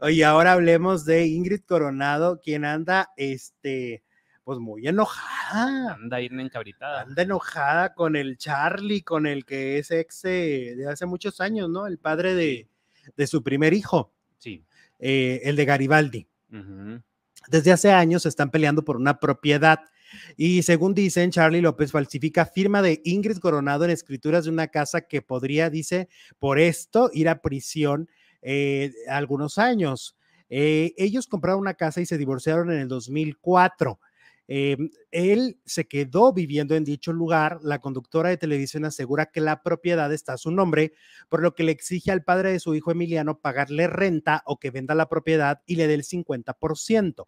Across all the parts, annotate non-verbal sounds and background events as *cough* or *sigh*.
Y ahora hablemos de Ingrid Coronado, quien anda, este, pues muy enojada. Anda en encabritada. Anda enojada con el Charlie, con el que es ex de hace muchos años, ¿no? El padre de, su primer hijo. Sí. Eh, el de Garibaldi. Desde hace años están peleando por una propiedad. Y según dicen, Charlie López falsifica firma de Ingrid Coronado en escrituras de una casa que podría, dice, por esto ir a prisión eh, algunos años. Eh, ellos compraron una casa y se divorciaron en el 2004. Eh, él se quedó viviendo en dicho lugar. La conductora de televisión asegura que la propiedad está a su nombre, por lo que le exige al padre de su hijo Emiliano pagarle renta o que venda la propiedad y le dé el 50%.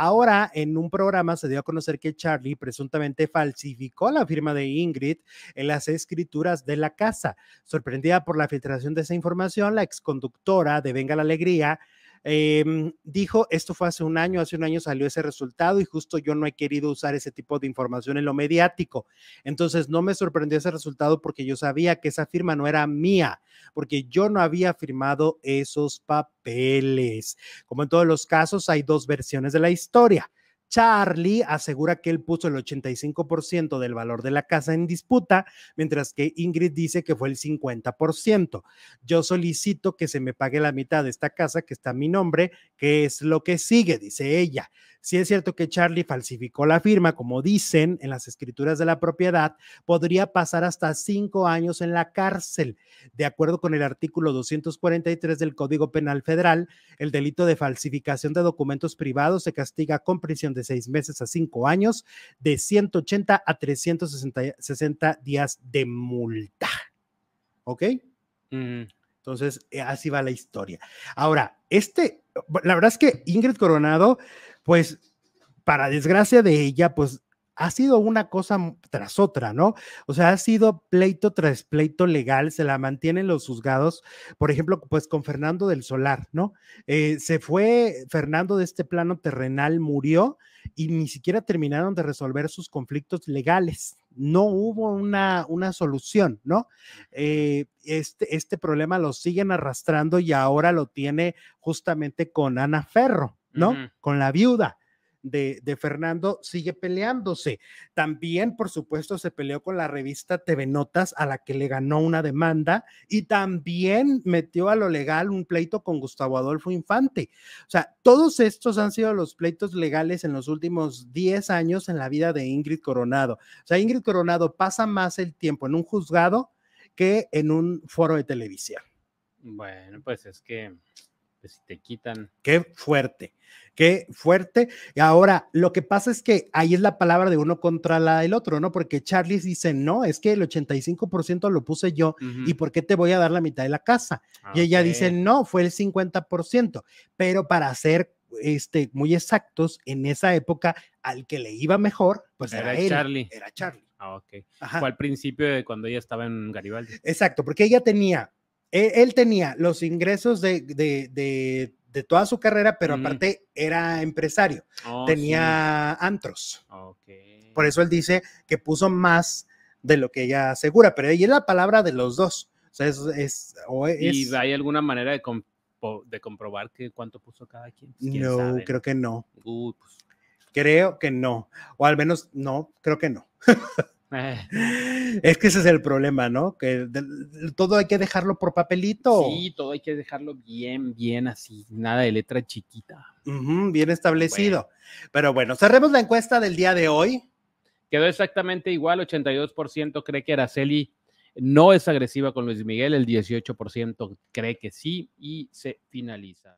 Ahora, en un programa se dio a conocer que Charlie presuntamente falsificó la firma de Ingrid en las escrituras de la casa. Sorprendida por la filtración de esa información, la exconductora de Venga la Alegría em, dijo, esto fue hace un año, hace un año salió ese resultado y justo yo no he querido usar ese tipo de información en lo mediático. Entonces no me sorprendió ese resultado porque yo sabía que esa firma no era mía porque yo no había firmado esos papeles. Como en todos los casos, hay dos versiones de la historia. Charlie asegura que él puso el 85% del valor de la casa en disputa, mientras que Ingrid dice que fue el 50%. Yo solicito que se me pague la mitad de esta casa que está a mi nombre, que es lo que sigue, dice ella. Si es cierto que Charlie falsificó la firma, como dicen en las escrituras de la propiedad, podría pasar hasta cinco años en la cárcel. De acuerdo con el artículo 243 del Código Penal Federal, el delito de falsificación de documentos privados se castiga con prisión de seis meses a cinco años, de 180 a 360 días de multa. ¿Ok? Entonces, eh, así va la historia. Ahora, este, la verdad es que Ingrid Coronado pues para desgracia de ella, pues ha sido una cosa tras otra, ¿no? O sea, ha sido pleito tras pleito legal, se la mantienen los juzgados, por ejemplo, pues con Fernando del Solar, ¿no? Eh, se fue Fernando de este plano terrenal, murió y ni siquiera terminaron de resolver sus conflictos legales. No hubo una, una solución, ¿no? Eh, este, este problema lo siguen arrastrando y ahora lo tiene justamente con Ana Ferro. ¿no? Con la viuda. De, de, Fernando sigue peleándose. También, por supuesto, se peleó con la revista TV Notas, a la que le ganó una demanda, y también metió a lo legal un pleito con Gustavo Adolfo Infante. O sea, todos estos han sido los pleitos legales en los últimos 10 años en la vida de Ingrid Coronado. O sea, Ingrid Coronado pasa más el tiempo en un juzgado que en un foro de televisión. Bueno, pues es que si te quitan. Qué fuerte, qué fuerte. Y ahora, lo que pasa es que ahí es la palabra de uno contra la del otro, ¿no? Porque Charlie dice, no, es que el 85% lo puse yo y ¿por qué te voy a dar la mitad de la casa? Ah, y ella dice, no, fue el 50%, pero para ser este, muy exactos, en esa época al que le iba mejor, pues era, era Charlie. Era Charlie. Ah, ok. Fue al principio de cuando ella estaba en Garibaldi. Exacto, porque ella tenía él, tenía los ingresos de, toda su carrera, pero aparte era empresario, oh, tenía antros. Por eso él dice que puso más de lo que ella asegura, pero ahí es la palabra de los dos. es, ¿Y hay alguna manera de, comprobar que cuánto puso cada quien? Pues, no, creo que no. Pues. Creo que no. O al menos no, creo que no. *laughs* Eh. es que ese es el problema, ¿no? Que todo hay que dejarlo por papelito. Sí, todo hay que dejarlo bien, bien así, nada de letra chiquita. bien establecido. Pero bueno, cerremos la encuesta del día de hoy. Quedó exactamente igual, 82% cree que Araceli no es agresiva con Luis Miguel, el 18% cree que sí y se finaliza.